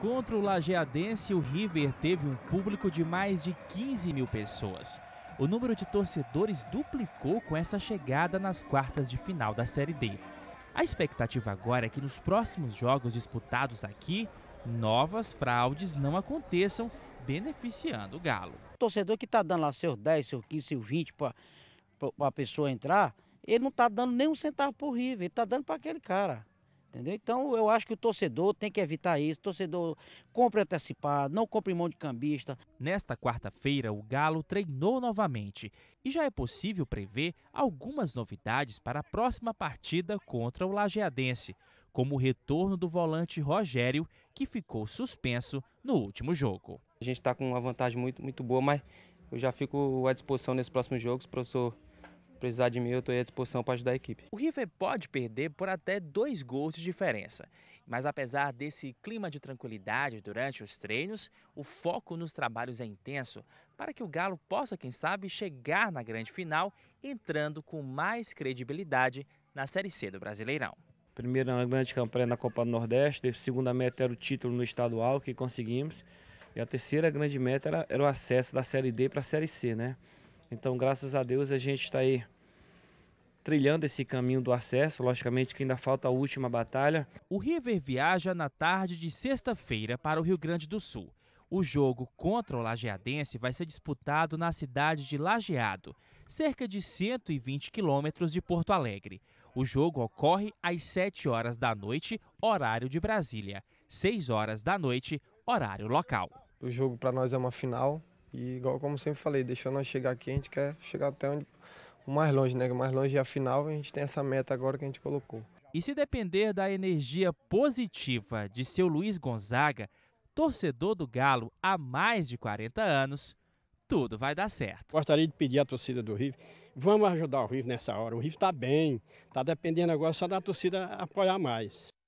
Contra o Lajeadense, o River teve um público de mais de 15 mil pessoas. O número de torcedores duplicou com essa chegada nas quartas de final da Série D. A expectativa agora é que nos próximos jogos disputados aqui, novas fraudes não aconteçam, beneficiando o Galo. O torcedor que está dando lá seus 10, seus 15, seus 20 para a pessoa entrar, ele não está dando nem um centavo o River, ele está dando para aquele cara. Entendeu? Então eu acho que o torcedor tem que evitar isso. O torcedor compre antecipado, não compre mão de cambista. Nesta quarta-feira, o Galo treinou novamente e já é possível prever algumas novidades para a próxima partida contra o Lajeadense, como o retorno do volante Rogério, que ficou suspenso no último jogo. A gente está com uma vantagem muito, muito boa, mas eu já fico à disposição nesses próximos jogos, professor precisar de mim, eu estou à disposição para ajudar a equipe. O River pode perder por até dois gols de diferença. Mas apesar desse clima de tranquilidade durante os treinos, o foco nos trabalhos é intenso para que o Galo possa, quem sabe, chegar na grande final, entrando com mais credibilidade na Série C do Brasileirão. Primeiro na grande campanha na Copa do Nordeste, segunda meta era o título no estadual que conseguimos. E a terceira grande meta era, era o acesso da Série D para a Série C, né? Então, graças a Deus, a gente está aí trilhando esse caminho do acesso. Logicamente que ainda falta a última batalha. O River viaja na tarde de sexta-feira para o Rio Grande do Sul. O jogo contra o Lajeadense vai ser disputado na cidade de Lajeado, cerca de 120 quilômetros de Porto Alegre. O jogo ocorre às 7 horas da noite, horário de Brasília, 6 horas da noite, horário local. O jogo para nós é uma final, e igual como sempre falei, deixando nós chegar aqui, a gente quer chegar até onde, o mais longe, né? O mais longe é a final, a gente tem essa meta agora que a gente colocou. E se depender da energia positiva de seu Luiz Gonzaga, torcedor do Galo há mais de 40 anos, tudo vai dar certo. Gostaria de pedir à torcida do Rio, vamos ajudar o Rio nessa hora. O Rio está bem, está dependendo agora só da torcida apoiar mais.